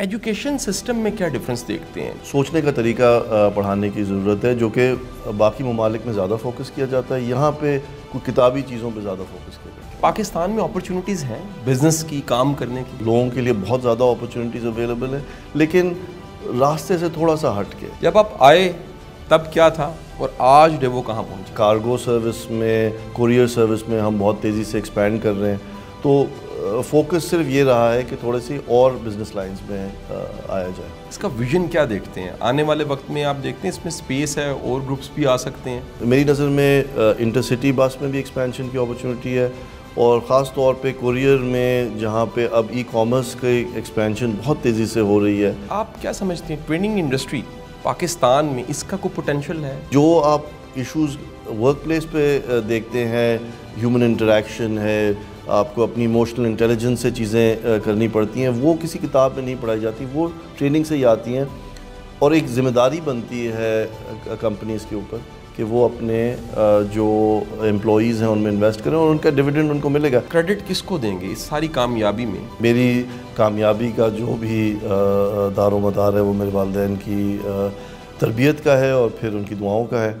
Education system में क्या difference देखते हैं सोचने का तरीका पढ़ाने की ज़रूरत है जो कि बाकी ममालिक में ज़्यादा फोकस किया जाता है यहाँ पे कोई किताबी चीज़ों पे ज़्यादा फोकस किया जाता है पाकिस्तान में अपॉर्चुनिटीज़ हैं बिज़नेस की काम करने की लोगों के लिए बहुत ज़्यादा अपॉर्चुनिटीज़ अवेलेबल हैं लेकिन रास्ते से थोड़ा सा हट के जब आप आए तब क्या था और आज डेवो कहाँ पहुँचे कार्गो सर्विस में कुरियर सर्विस में हम बहुत तेज़ी से एक्सपेंड कर रहे हैं तो फोकस सिर्फ ये रहा है कि थोड़े सी और बिजनेस लाइंस में आया जाए इसका विजन क्या देखते हैं आने वाले वक्त में आप देखते हैं इसमें स्पेस है और ग्रुप्स भी आ सकते हैं तो मेरी नज़र में इंटरसिटी बस में भी एक्सपेंशन की अपॉर्चुनिटी है और ख़ास तौर पे कुरियर में जहाँ पे अब ई कॉमर्स के एक्सपेंशन बहुत तेज़ी से हो रही है आप क्या समझते हैं ट्रेनिंग इंडस्ट्री पाकिस्तान में इसका कोई पोटेंशियल है जो आप इश्यूज वर्क प्लेस पे देखते हैं ह्यूमन इंटरेक्शन है आपको अपनी इमोशनल इंटेलिजेंस से चीज़ें करनी पड़ती हैं वो किसी किताब में नहीं पढ़ाई जाती वो ट्रेनिंग से ही आती हैं और एक ज़िम्मेदारी बनती है कंपनीज़ के ऊपर कि वो अपने जो एम्प्लॉज़ हैं उनमें इन्वेस्ट करें और उनका डिविडेंड उनको मिलेगा क्रेडिट किसको देंगे इस सारी कामयाबी में मेरी कामयाबी का जो भी दारो मदार है वो मेरे वालदेन की तरबियत का है और फिर उनकी दुआओं का है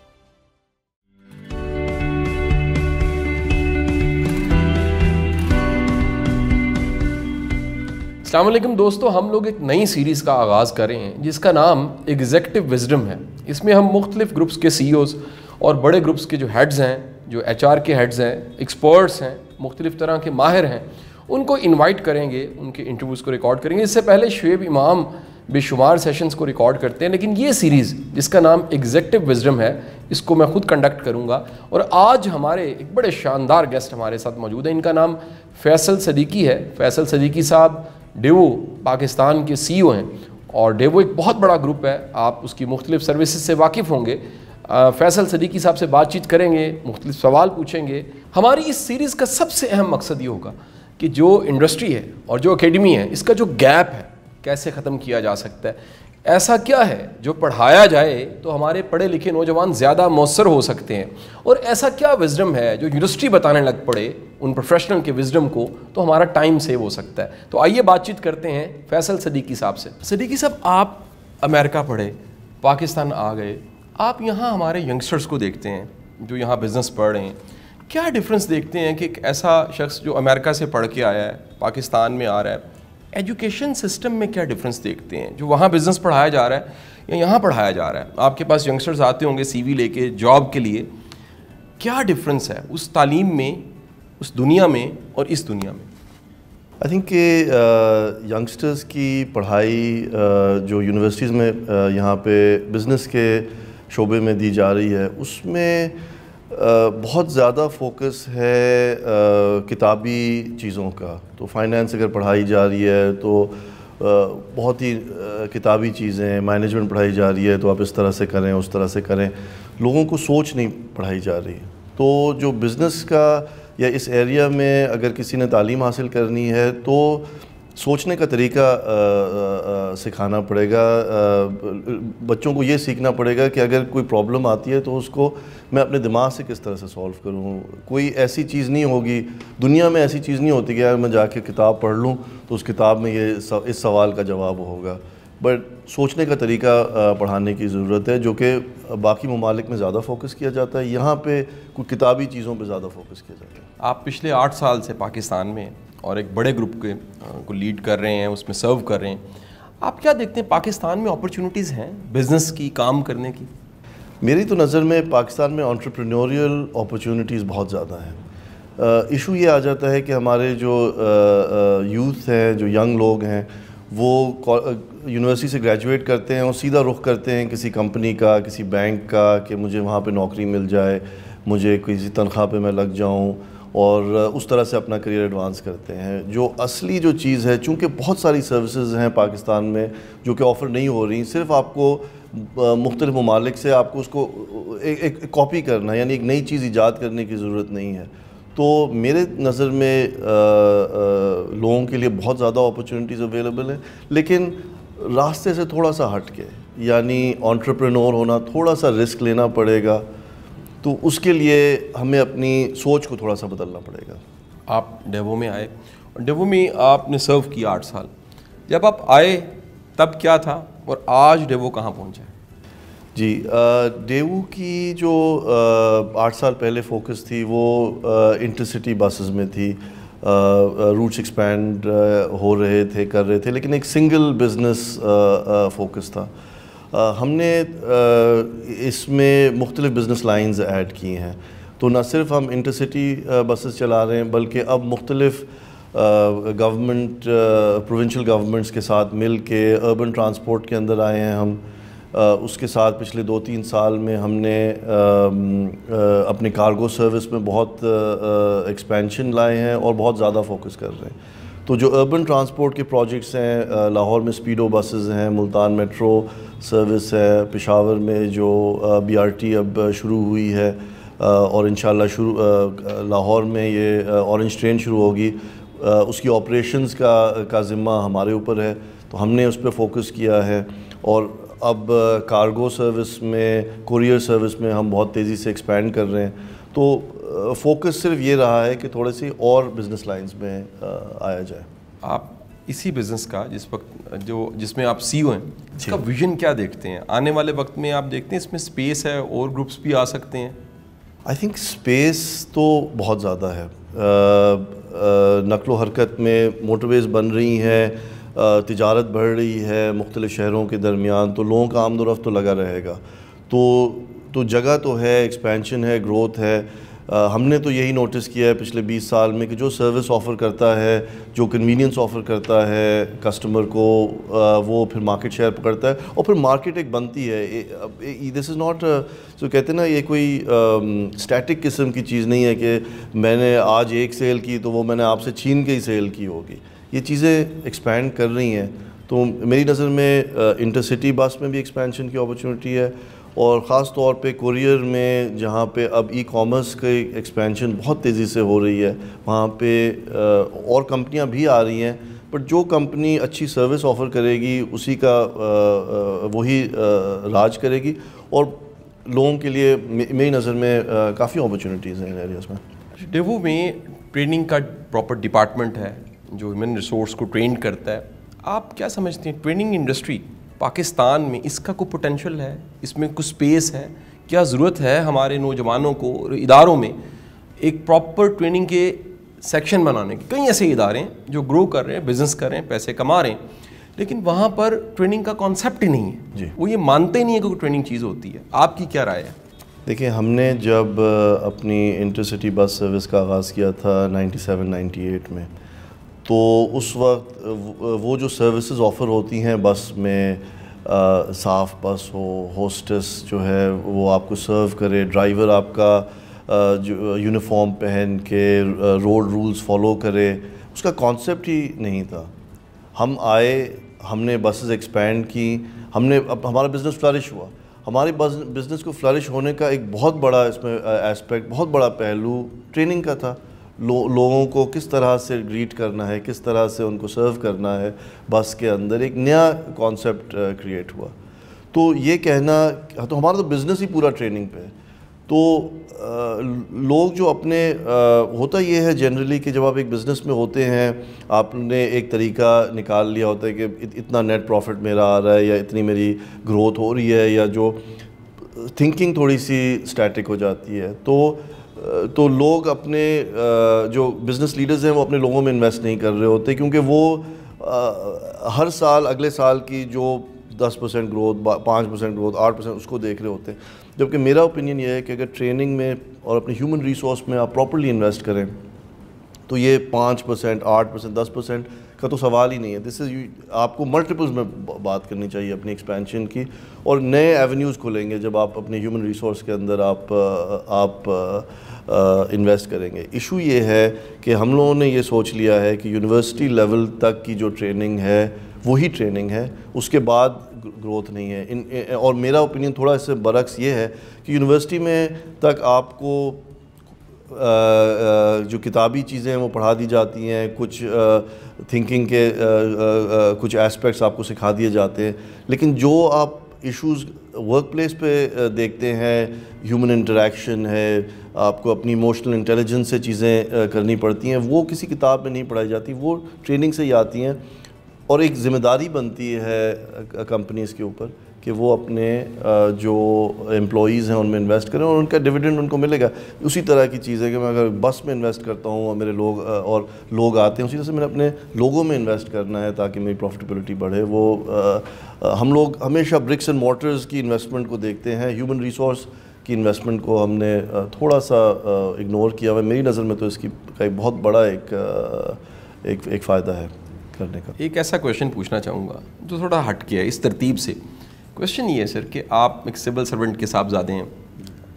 अल्लाम दोस्तों हम लोग एक नई सीरीज़ का आगाज़ कर रहे हैं जिसका नाम एग्जेक्टिव विजडम है इसमें हम मुख्तलिफ़ ग्रुप्स के सी e और बड़े ग्रुप्स के जो हेड्स हैं जो एच के हेड्स हैं एक्सपर्ट्स हैं मुख्तलिफ़ तरह के माहिर हैं उनको इनवाइट करेंगे उनके इंटरव्यूज़ को रिकॉर्ड करेंगे इससे पहले शुएब इमाम बेशुमार सेशंस को रिकॉर्ड करते हैं लेकिन ये सीरीज़ जिसका नाम एग्जेक्टिव विजडम है इसको मैं खुद कंडक्ट करूँगा और आज हमारे एक बड़े शानदार गेस्ट हमारे साथ मौजूद हैं इनका नाम फैसल सदीकी है फैसल सदीकी साहब डेवो पाकिस्तान के सी e हैं और डेवो एक बहुत बड़ा ग्रुप है आप उसकी मुख्तलिफ सर्विस से वाकिफ़ होंगे फैसल सदीकी साहब से बातचीत करेंगे मुख्तलिफ सवाल पूछेंगे हमारी इस सीरीज़ का सबसे अहम मकसद ये होगा कि जो इंडस्ट्री है और जो अकेडमी है इसका जो गैप है कैसे ख़त्म किया जा सकता है ऐसा क्या है जो पढ़ाया जाए तो हमारे पढ़े लिखे नौजवान ज़्यादा मौसर हो सकते हैं और ऐसा क्या विजडम है जो यूनिवर्सिटी बताने लग पड़े उन प्रोफेशनल के विजडम को तो हमारा टाइम सेव हो सकता है तो आइए बातचीत करते हैं फैसल सदीकी साहब से सदीकी साहब आप अमेरिका पढ़े पाकिस्तान आ गए आप यहाँ हमारे यंगस्टर्स को देखते हैं जो यहाँ बिज़नेस पढ़ रहे हैं क्या डिफरेंस देखते हैं कि एक ऐसा शख्स जो अमेरिका से पढ़ के आया है पाकिस्तान में आ रहा है एजुकेशन सिस्टम में क्या डिफरेंस देखते हैं जो वहाँ बिज़नेस पढ़ाया जा रहा है या यहाँ पढ़ाया जा रहा है आपके पास यंगस्टर्स आते होंगे सीवी लेके जॉब के लिए क्या डिफरेंस है उस तालीम में उस दुनिया में और इस दुनिया में आई थिंक यंगस्टर्स की पढ़ाई uh, जो यूनिवर्सिटीज़ में uh, यहाँ पे बिज़नेस के शोबे में दी जा रही है उसमें बहुत ज़्यादा फोकस है किताबी चीज़ों का तो फाइनेंस अगर पढ़ाई जा रही है तो बहुत ही किताबी चीज़ें मैनेजमेंट पढ़ाई जा रही है तो आप इस तरह से करें उस तरह से करें लोगों को सोच नहीं पढ़ाई जा रही तो जो बिज़नेस का या इस एरिया में अगर किसी ने तालीम हासिल करनी है तो सोचने का तरीका आ, आ, सिखाना पड़ेगा आ, बच्चों को ये सीखना पड़ेगा कि अगर कोई प्रॉब्लम आती है तो उसको मैं अपने दिमाग से किस तरह से सॉल्व करूँ कोई ऐसी चीज़ नहीं होगी दुनिया में ऐसी चीज़ नहीं होती कि यार मैं जाके किताब पढ़ लूँ तो उस किताब में ये सव, इस सवाल का जवाब होगा बट सोचने का तरीका पढ़ाने की ज़रूरत है जो कि बाकी ममालिक में ज़्यादा फोकस किया जाता है यहाँ पर कुछ किताबी चीज़ों पर ज़्यादा फोकस किया जाता है आप पिछले आठ साल से पाकिस्तान में और एक बड़े ग्रुप के को लीड कर रहे हैं उसमें सर्व कर रहे हैं आप क्या देखते हैं पाकिस्तान में अपॉर्चुनिटीज़ हैं बिज़नेस की काम करने की मेरी तो नज़र में पाकिस्तान में ऑन्टरप्रनोरियल अपॉर्चुनिटीज़ बहुत ज़्यादा हैं इशू ये आ जाता है कि हमारे जो यूथ हैं जो यंग लोग हैं वो यूनिवर्सिटी से ग्रेजुएट करते हैं और सीधा रुख करते हैं किसी कंपनी का किसी बैंक का कि मुझे वहाँ पे नौकरी मिल जाए मुझे किसी तनख्वाह पे मैं लग जाऊँ और उस तरह से अपना करियर एडवांस करते हैं जो असली जो चीज़ है चूँकि बहुत सारी सर्विसेज हैं पाकिस्तान में जो कि ऑफ़र नहीं हो रही सिर्फ आपको मुख्तलिफ ममालिक से आपको उसको एक कॉपी करना यानी एक नई चीज़ ईजाद करने की ज़रूरत नहीं है तो मेरे नज़र में आ, आ, लोगों के लिए बहुत ज़्यादा अपॉर्चुनिटीज़ अवेलेबल हैं लेकिन रास्ते से थोड़ा सा हट के यानी ऑन्टरप्रेनोर होना थोड़ा सा रिस्क लेना पड़ेगा तो उसके लिए हमें अपनी सोच को थोड़ा सा बदलना पड़ेगा आप डेवो में आए डेवो में आपने सर्व किया आठ साल जब आप आए तब क्या था और आज डेवो कहाँ पहुँचा है जी डेवू की जो आठ साल पहले फोकस थी वो इंटरसिटी बसेस में थी रूट्स एक्सपैंड हो रहे थे कर रहे थे लेकिन एक सिंगल बिजनेस फोकस था हमने इसमें मुख्तलिफ़ बिज़नेस लाइन्स ऐड किए हैं तो ना सिर्फ हम इंटरसिटी बसेस चला रहे हैं बल्कि अब मुख्तलिफ़ गवर्नमेंट प्रोविंशियल गवर्नमेंट्स के साथ मिल के अर्बन ट्रांसपोर्ट के अंदर आए हैं हम आ, उसके साथ पिछले दो तीन साल में हमने आ, आ, अपने कार्गो सर्विस में बहुत एक्सपेंशन लाए हैं और बहुत ज़्यादा फोकस कर रहे हैं तो जो अर्बन ट्रांसपोर्ट के प्रोजेक्ट्स हैं लाहौर में स्पीडो बसेस हैं मुल्तान मेट्रो सर्विस है पेशावर में जो बीआरटी अब शुरू हुई है और इन शुरू लाहौर में ये ऑरेंज ट्रेन शुरू होगी उसकी ऑपरेशंस का का ज़िम्मा हमारे ऊपर है तो हमने उस पर फोकस किया है और अब कार्गो सर्विस में कुरियर सर्विस में हम बहुत तेज़ी से एक्सपेंड कर रहे हैं तो फोकस सिर्फ ये रहा है कि थोड़े सी और बिजनेस लाइंस में आया जाए आप इसी बिजनेस का जिस वक्त जो जिसमें आप सी e हैं इसका विजन क्या देखते हैं आने वाले वक्त में आप देखते हैं इसमें स्पेस है और ग्रुप्स भी आ सकते हैं आई थिंक स्पेस तो बहुत ज़्यादा है नकलो हरकत में मोटरवेज बन रही हैं तजारत बढ़ रही है मुख्तलि शहरों के दरमियान तो लोगों का आमदोरफ रफ्त तो लगा रहेगा तो तो जगह तो है एक्सपेंशन है ग्रोथ है हमने तो यही नोटिस किया है पिछले 20 साल में कि जो सर्विस ऑफ़र करता है जो कन्वीनियंस ऑफ़र करता है कस्टमर को वो फिर मार्केट शेयर पकड़ता है और फिर मार्केट एक बनती है दिस इज़ नॉट जो कहते हैं ना ये कोई स्टैटिक किस्म की चीज़ नहीं है कि मैंने आज एक सेल की तो वो मैंने आपसे छीन के ही सेल की होगी ये चीज़ें एक्सपैंड कर रही हैं तो मेरी नज़र में इंटरसिटी बस में भी एक्सपेंशन की अपॉर्चुनिटी है और ख़ास तौर पे कुरियर में जहाँ पे अब ई कॉमर्स के एक्सपेंशन बहुत तेज़ी से हो रही है वहाँ पे और कंपनियाँ भी आ रही हैं बट जो कंपनी अच्छी सर्विस ऑफ़र करेगी उसी का वही राज करेगी और लोगों के लिए मेरी नज़र में काफ़ी अपॉर्चुनिटीज़ हैं इन एरियाज़ में डेवो में ट्रेनिंग का प्रॉपर डिपार्टमेंट है जो ह्यूमन रिसोर्स को ट्रेन करता है आप क्या समझते हैं ट्रेनिंग इंडस्ट्री पाकिस्तान में इसका कोई पोटेंशल है इसमें कुछ स्पेस है क्या ज़रूरत है हमारे नौजवानों को इदारों में एक प्रॉपर ट्रेनिंग के सेक्शन बनाने के कई ऐसे इदारे हैं जो ग्रो कर रहे हैं बिज़नेस कर रहे हैं पैसे कमा रहे हैं लेकिन वहाँ पर ट्रेनिंग का कॉन्सेप्ट ही नहीं है जी वो ये मानते ही नहीं है कि ट्रेनिंग चीज़ होती है आपकी क्या राय है देखिए हमने जब अपनी इंटरसिटी बस सर्विस का आगाज़ किया था 97-98 में तो उस वक्त वो जो सर्विसेज ऑफ़र होती हैं बस में आ, साफ बस हो होस्टेस जो है वो आपको सर्व करे ड्राइवर आपका आ, जो यूनिफॉर्म पहन के रोड रूल्स फॉलो करे उसका कॉन्सेप्ट ही नहीं था हम आए हमने बसेस एक्सपेंड की हमने अब हमारा बिज़नेस फ्लरिश हुआ हमारे बिज़नेस को फ्लरिश होने का एक बहुत बड़ा इसमें एस्पेक्ट बहुत बड़ा पहलू ट्रेनिंग का था लो, लोगों को किस तरह से ग्रीट करना है किस तरह से उनको सर्व करना है बस के अंदर एक नया कॉन्सेप्ट क्रिएट uh, हुआ तो ये कहना हाँ, तो हमारा तो बिज़नेस ही पूरा ट्रेनिंग पे है तो आ, uh, लोग जो अपने आ, uh, होता ये है जनरली कि जब आप एक बिज़नेस में होते हैं आपने एक तरीका निकाल लिया होता है कि इत, इतना नेट प्रॉफिट मेरा आ रहा है या इतनी मेरी ग्रोथ हो रही है या जो थिंकिंग थोड़ी सी स्टैटिक हो जाती है तो तो लोग अपने जो बिज़नेस लीडर्स हैं वो अपने लोगों में इन्वेस्ट नहीं कर रहे होते क्योंकि वो हर साल अगले साल की जो दस परसेंट ग्रोथ पाँच परसेंट ग्रोथ आठ परसेंट उसको देख रहे होते हैं जबकि मेरा ओपिनियन ये है कि अगर ट्रेनिंग में और अपने ह्यूमन रिसोर्स में आप प्रॉपरली इन्वेस्ट करें तो ये पाँच परसेंट आठ परसेंट दस परसेंट का तो सवाल ही नहीं है दिस इज़ आपको मल्टीपल्स में बात करनी चाहिए अपनी एक्सपेंशन की और नए एवेन्यूज़ खुलेंगे जब आप अपने ह्यूमन रिसोर्स के अंदर आप आप इन्वेस्ट करेंगे इशू ये है कि हम लोगों ने ये सोच लिया है कि यूनिवर्सिटी लेवल तक की जो ट्रेनिंग है वही ट्रेनिंग है उसके बाद ग्रोथ नहीं है इन और मेरा ओपिनियन थोड़ा इससे बरक्स ये है कि यूनिवर्सिटी में तक आपको जो किताबी चीज़ें हैं वो पढ़ा दी जाती हैं कुछ थिंकिंग के कुछ एस्पेक्ट्स आपको सिखा दिए जाते हैं लेकिन जो आप इश्यूज वर्क प्लेस पे देखते हैं ह्यूमन इंटरेक्शन है आपको अपनी इमोशनल इंटेलिजेंस से चीज़ें करनी पड़ती हैं वो किसी किताब में नहीं पढ़ाई जाती वो ट्रेनिंग से ही आती हैं और एक ज़िम्मेदारी बनती है कंपनीज़ के ऊपर कि वो अपने जो एम्प्लॉज़ हैं उनमें इन्वेस्ट करें और उनका डिविडेंड उनको मिलेगा उसी तरह की चीज़ है कि मैं अगर बस में इन्वेस्ट करता हूँ और मेरे लोग और लोग आते हैं उसी तरह से मैंने अपने लोगों में इन्वेस्ट करना है ताकि मेरी प्रॉफिटेबिलिटी बढ़े वो हम लोग हमेशा ब्रिक्स एंड मोटर्स की इन्वेस्टमेंट को देखते हैं ह्यूमन रिसोर्स की इन्वेस्टमेंट को हमने थोड़ा सा इग्नोर किया हुआ मेरी नज़र में तो इसकी का एक बहुत बड़ा एक एक, एक फ़ायदा है करने का एक ऐसा क्वेश्चन पूछना चाहूँगा जो थोड़ा हट गया इस तरतीब से क्वेश्चन ये है सर कि आप एक सिविल सर्वेंट के साहबजादे हैं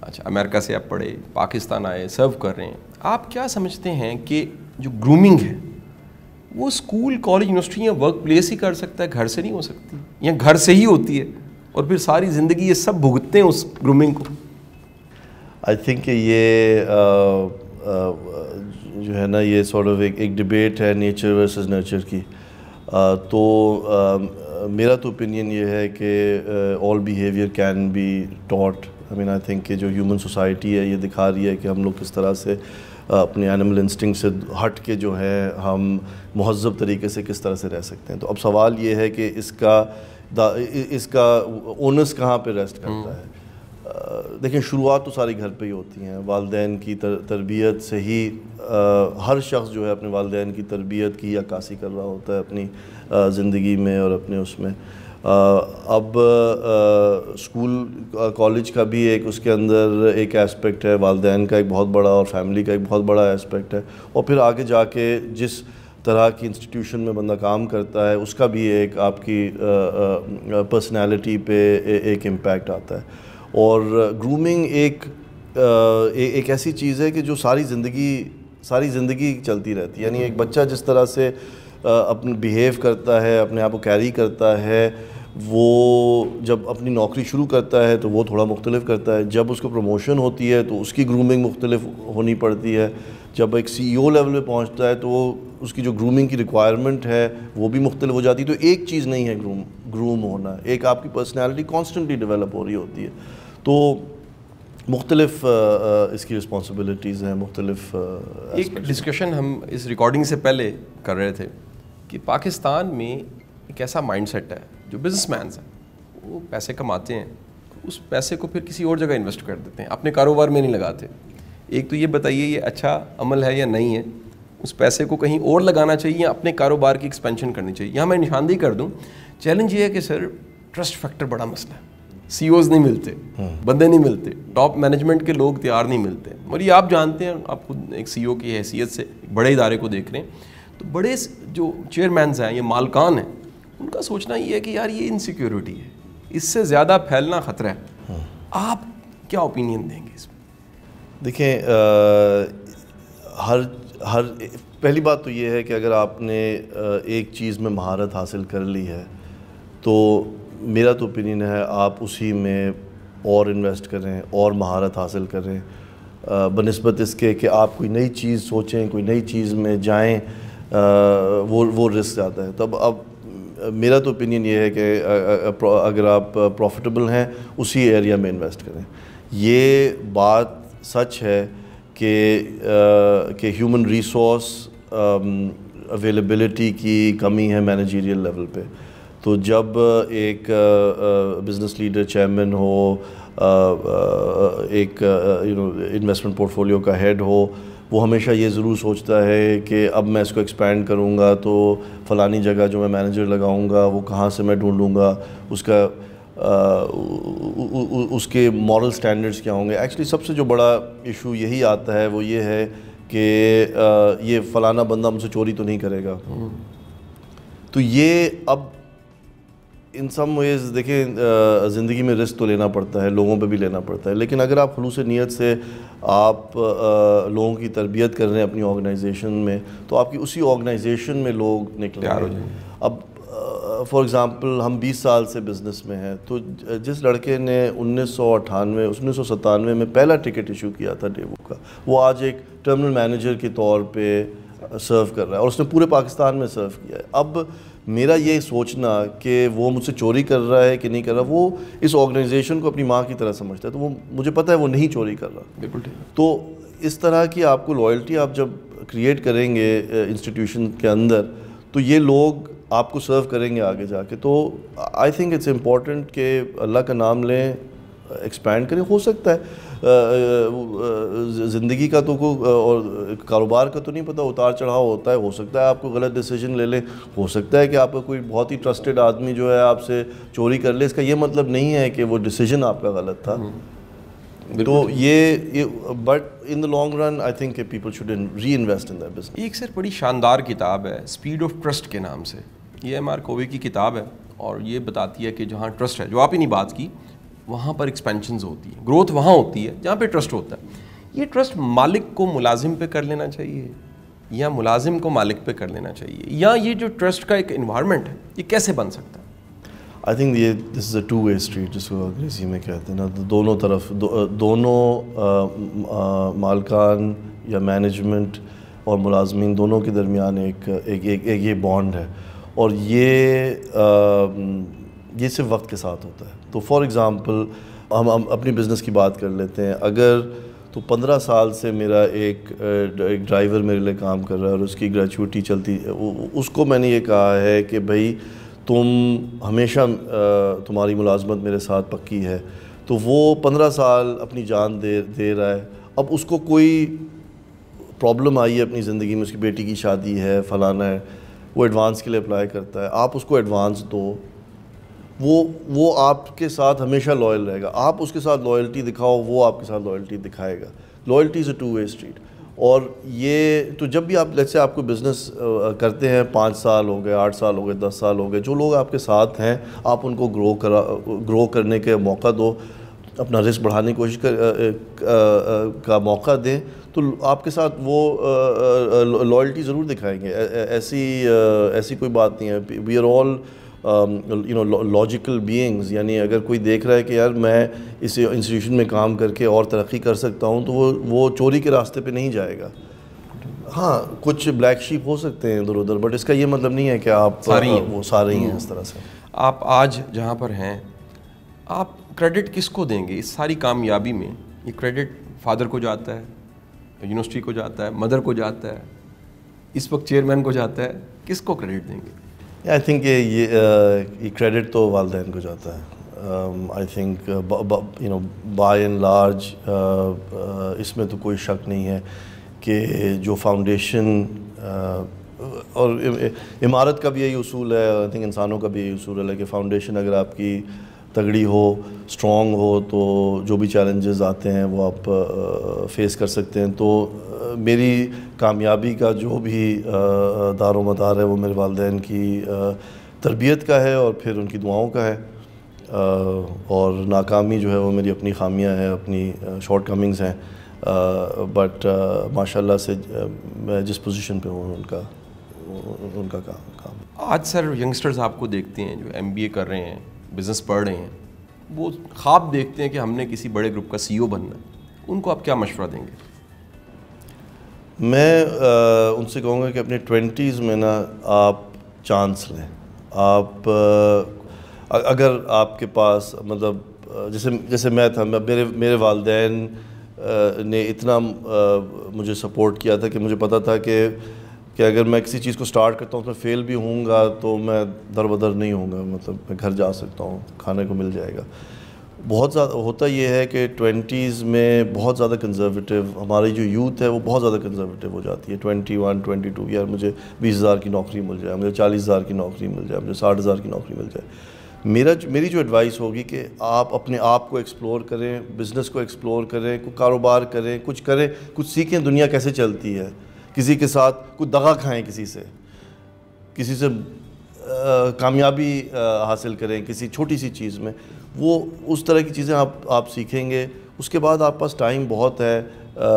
अच्छा अमेरिका से आप पढ़े पाकिस्तान आए सर्व कर रहे हैं आप क्या समझते हैं कि जो ग्रूमिंग है वो स्कूल कॉलेज यूनिवर्सिटी या वर्क प्लेस ही कर सकता है घर से नहीं हो सकती या घर से ही होती है और फिर सारी ज़िंदगी ये सब भुगतते हैं उस ग्रूमिंग को आई थिंक ये आ, आ, जो है ना ये सॉर्ट ऑफ एक एक डिबेट है नेचर वर्सेस नेचर की आ, तो मेरा तो ओपिनियन ये है कि all behaviour can be taught I mean I think जो ह्यूमन सोसाइटी है ये दिखा रही है कि हम लोग किस तरह से uh, अपने एनिमल इंस्टिंग से हट के जो है हम महजब तरीके से किस तरह से रह सकते हैं तो अब सवाल ये है कि इसका इसका ओनस कहाँ पे रेस्ट करता हम्म। है देखें शुरुआत तो सारी घर पे ही होती हैं वालदेन की तर, तरबियत से ही आ, हर शख्स जो है अपने वालदेन की तरबियत की अक्सी कर रहा होता है अपनी ज़िंदगी में और अपने उसमें आ, अब आ, स्कूल कॉलेज का भी एक उसके अंदर एक एस्पेक्ट है वालदेन का एक बहुत बड़ा और फैमिली का एक बहुत बड़ा एस्पेक्ट है और फिर आगे जाके जिस तरह की इंस्टीट्यूशन में बंदा काम करता है उसका भी एक आपकी पर्सनालिटी पे ए, एक इम्पैक्ट आता है और ग्रूमिंग एक ए, एक ऐसी चीज़ है कि जो सारी ज़िंदगी सारी ज़िंदगी चलती रहती है यानी एक बच्चा जिस तरह से अपने बिहेव करता है अपने आप को कैरी करता है वो जब अपनी नौकरी शुरू करता है तो वो थोड़ा मुख्तलिफ करता है जब उसको प्रमोशन होती है तो उसकी ग्रूमिंग मुख्तलिफ होनी पड़ती है जब एक सी ओ लेवल पर पहुँचता है तो वो उसकी जो ग्रूमिंग की रिक्वायरमेंट है वो भी मुख्तलिफ हो जाती है तो एक चीज़ नहीं है ग्रूम ग्रूम होना एक आपकी पर्सनैलिटी कॉन्सटेंटली डिवेलप हो रही होती है तो मुख्तलिफ इसकी रिस्पॉन्सिबिलिटीज़ हैं मुख्तलिफ एक डिस्कशन हम इस रिकॉर्डिंग से पहले कर रहे थे कि पाकिस्तान में एक ऐसा माइंडसेट है जो बिजनेसमैन मैं वो पैसे कमाते हैं उस पैसे को फिर किसी और जगह इन्वेस्ट कर देते हैं अपने कारोबार में नहीं लगाते एक तो ये बताइए ये अच्छा अमल है या नहीं है उस पैसे को कहीं और लगाना चाहिए या अपने कारोबार की एक्सपेंशन करनी चाहिए यहाँ मैं निशानदेही कर दूँ चैलेंज ये है कि सर ट्रस्ट फैक्टर बड़ा मसला है सी e नहीं मिलते हम्म। बंदे नहीं मिलते टॉप मैनेजमेंट के लोग तैयार नहीं मिलते और ये आप जानते हैं आप खुद एक सी e की हैसियत से बड़े इदारे को देख रहे हैं तो बड़े जो चेयरमैन हैं ये मालकान हैं उनका सोचना ये है कि यार ये इनसिक्योरिटी है इससे ज़्यादा फैलना ख़तरा है हम्म। आप क्या ओपिनियन देंगे इसमें देखें हर हर पहली बात तो ये है कि अगर आपने एक चीज़ में महारत हासिल कर ली है तो मेरा तो ओपिनियन है आप उसी में और इन्वेस्ट करें और महारत हासिल करें बनस्बत इसके कि आप कोई नई चीज़ सोचें कोई नई चीज़ में जाएं वो वो रिस्क आता है तब अब मेरा तो ओपिनियन ये है कि अगर आप प्रॉफिटेबल हैं उसी एरिया में इन्वेस्ट करें ये बात सच है कि कि ह्यूमन रिसोर्स अवेलेबिलिटी की कमी है मैनेजरियल लेवल पे तो जब एक बिज़नेस लीडर चेयरमैन हो एक यू नो इन्वेस्टमेंट पोर्टफोलियो का हेड हो वो हमेशा ये ज़रूर सोचता है कि अब मैं इसको एक्सपेंड करूँगा तो फ़लानी जगह जो मैं मैनेजर लगाऊँगा वो कहाँ से मैं ढूँढूँगा उसका आ, उसके मॉरल स्टैंडर्ड्स क्या होंगे एक्चुअली सबसे जो बड़ा इशू यही आता है वो ये है कि ये फ़लाना बंदा मुझसे चोरी तो नहीं करेगा हम्म। तो ये अब इन सम वेज़ देखिए ज़िंदगी में रिस्क तो लेना पड़ता है लोगों पे भी लेना पड़ता है लेकिन अगर आप खलूस नीयत से आप आ, लोगों की तरबियत कर रहे हैं अपनी ऑर्गेनाइजेशन में तो आपकी उसी ऑर्गेनाइजेशन में लोग निकले अब फॉर एग्ज़ाम्पल हम 20 साल से बिज़नेस में हैं तो जिस लड़के ने उन्नीस सौ अठानवे उन्नीस सौ सतानवे में पहला टिकट इशू किया था डेबू का वो आज एक टर्मिनल मैनेजर के तौर पर सर्व कर रहा है और उसने पूरे पाकिस्तान में सर्व किया है अब मेरा ये सोचना कि वो मुझसे चोरी कर रहा है कि नहीं कर रहा वो इस ऑर्गेनाइजेशन को अपनी माँ की तरह समझता है तो वो मुझे पता है वो नहीं चोरी कर रहा बिल्कुल ठीक तो इस तरह की आपको लॉयल्टी आप जब क्रिएट करेंगे इंस्टीट्यूशन के अंदर तो ये लोग आपको सर्व करेंगे आगे जाके तो आई थिंक इट्स इम्पॉर्टेंट कि अल्लाह का नाम लें एक्सपैंड करें हो सकता है ज़िंदगी का तो को और कारोबार का तो नहीं पता उतार चढ़ाव होता है हो सकता है आपको गलत डिसीजन ले लें हो सकता है कि आपका कोई बहुत ही ट्रस्टेड आदमी जो है आपसे चोरी कर ले इसका ये मतलब नहीं है कि वो डिसीजन आपका गलत था हम्म। तो ये, ये but in the long run I think people should reinvest in that business एक सर बड़ी शानदार किताब है स्पीड ऑफ ट्रस्ट के नाम से ये एम आर कोवे की किताब है और ये बताती है कि जहाँ ट्रस्ट है जो आप ही नहीं बात की वहाँ पर एक्सपेंशन होती है ग्रोथ वहाँ होती है जहाँ पर ट्रस्ट होता है ये ट्रस्ट मालिक को मुलाजिम पे कर लेना चाहिए या मुलाजिम को मालिक पे कर लेना चाहिए या ये जो ट्रस्ट का एक इन्वायरमेंट है ये कैसे बन सकता है आई थिंक ये this is a two way street जिसको अंग्रेज़ी में कहते हैं ना तो दोनों तरफ दो, दोनों मालकान या मैनेजमेंट और मुलाजमी दोनों के दरमियान एक एक एक, एक ये बॉन्ड है और ये आ, ये सिर्फ वक्त के साथ होता है तो फॉर एग्ज़ाम्पल हम हम अपनी बिज़नेस की बात कर लेते हैं अगर तो पंद्रह साल से मेरा एक एक ड्राइवर मेरे लिए काम कर रहा है और उसकी ग्रेचुटी चलती उसको मैंने ये कहा है कि भाई तुम हमेशा तुम्हारी मुलाजमत मेरे साथ पक्की है तो वो पंद्रह साल अपनी जान दे दे रहा है अब उसको कोई प्रॉब्लम आई है अपनी ज़िंदगी में उसकी बेटी की शादी है फलाना है वो एडवांस के लिए अप्लाई करता है आप उसको एडवांस दो वो वो आपके साथ हमेशा लॉयल रहेगा आप उसके साथ लॉयल्टी दिखाओ वो आपके साथ लॉयल्टी दिखाएगा loyalty is a two way street और ये तो जब भी आप जैसे आपको बिज़नेस करते हैं पाँच साल हो गए आठ साल हो गए दस साल हो गए जो लोग आपके साथ हैं आप उनको ग्रो करा ग्रो करने के मौका दो अपना रिस्क बढ़ाने की कोशिश कर आ, आ, आ, का मौका दें तो आपके साथ वो लॉयल्टी ज़रूर दिखाएंगे ऐसी ऐसी कोई बात नहीं है we are all you know logical beings यानी अगर कोई देख रहा है कि यार मैं इस इंस्टीट्यूशन में काम करके और तरक्की कर सकता हूँ तो वो वो चोरी के रास्ते पे नहीं जाएगा हाँ कुछ ब्लैक शीप हो सकते हैं इधर उधर बट इसका ये मतलब नहीं है कि आप सारी आ, हाँ, वो सारे ही हैं हम्म। इस तरह से आप आज जहाँ पर हैं आप क्रेडिट किसको देंगे इस सारी कामयाबी में ये क्रेडिट फादर को जाता है यूनिवर्सिटी को जाता है मदर को जाता है इस वक्त चेयरमैन को जाता है किसको क्रेडिट देंगे आई थिंक ये ये क्रेडिट uh, तो वालदेन को जाता है I think you know by and large इसमें तो कोई शक नहीं है कि जो फाउंडेशन uh, और इमारत का भी यही असूल है आई थिंक इंसानों का भी यही असूल है कि फ़ाउंडेशन अगर आपकी तगड़ी हो स्ट्रॉन्ग हो तो जो भी चैलेंजेस आते हैं वो आप फेस कर सकते हैं तो मेरी कामयाबी का जो भी दार मदार है वो मेरे वालदे की तरबियत का है और फिर उनकी दुआओं का है और नाकामी जो है वो मेरी अपनी खामियां हैं अपनी शॉर्ट कमिंग्स हैं बट माशाल्लाह से मैं जिस पोजीशन पे हूँ उनका उनका काम काम आज सर यंगस्टर्स आपको देखते हैं जो एमबीए कर रहे हैं बिज़नेस पढ़ रहे हैं वो ख्वाब देखते हैं कि हमने किसी बड़े ग्रुप का सीईओ e बनना है उनको आप क्या मशवरा देंगे मैं आ, उनसे कहूँगा कि अपने ट्वेंटीज़ में ना आप चांस लें आप आ, अगर आपके पास मतलब जैसे जैसे मैं था मैं मेरे मेरे वालदेन ने इतना मुझे सपोर्ट किया था कि मुझे पता था कि कि अगर मैं किसी चीज़ को स्टार्ट करता हूँ उसमें फेल भी हूँगा तो मैं दर बदर नहीं हूँगा मतलब मैं घर जा सकता हूँ खाने को मिल जाएगा बहुत ज़्यादा होता ये है कि ट्वेंटीज़ में बहुत ज़्यादा कंजर्वेटिव हमारी जो यूथ है वो बहुत ज़्यादा कंजर्वेटिव हो जाती है ट्वेंटी वन ट्वेंटी टू यार मुझे बीस हज़ार की नौकरी मिल जाए मुझे चालीस हज़ार की नौकरी मिल जाए मुझे साठ हज़ार की नौकरी मिल जाए मेरा मेरी जो एडवाइस होगी कि आप अपने आप को एक्सप्लोर करें बिज़नेस को एक्सप्लोर करें कोई कारोबार करें कुछ करें कुछ सीखें दुनिया कैसे चलती है किसी के साथ कोई दगा खाएं किसी से किसी से कामयाबी हासिल करें किसी छोटी सी चीज़ में वो उस तरह की चीज़ें आप आप सीखेंगे उसके बाद आप पास टाइम बहुत है आ, आ,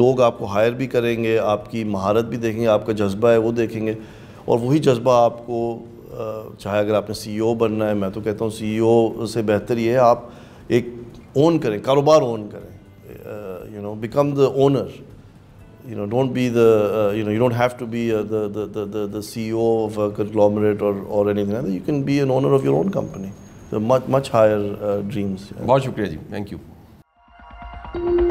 लोग आपको हायर भी करेंगे आपकी महारत भी देखेंगे आपका जज्बा है वो देखेंगे और वही जज्बा आपको चाहे अगर आपने सीईओ e बनना है मैं तो कहता हूँ सीईओ e से बेहतर ये है आप एक ओन करें कारोबार ओन करें you know become the owner you know, don't be the, uh, you know, you don't have to be uh, the, the, the, the CEO of a conglomerate or, or anything like that. You can be an owner of your own company. So much, much higher uh, dreams. Yeah. Bahut shukriya Thank you.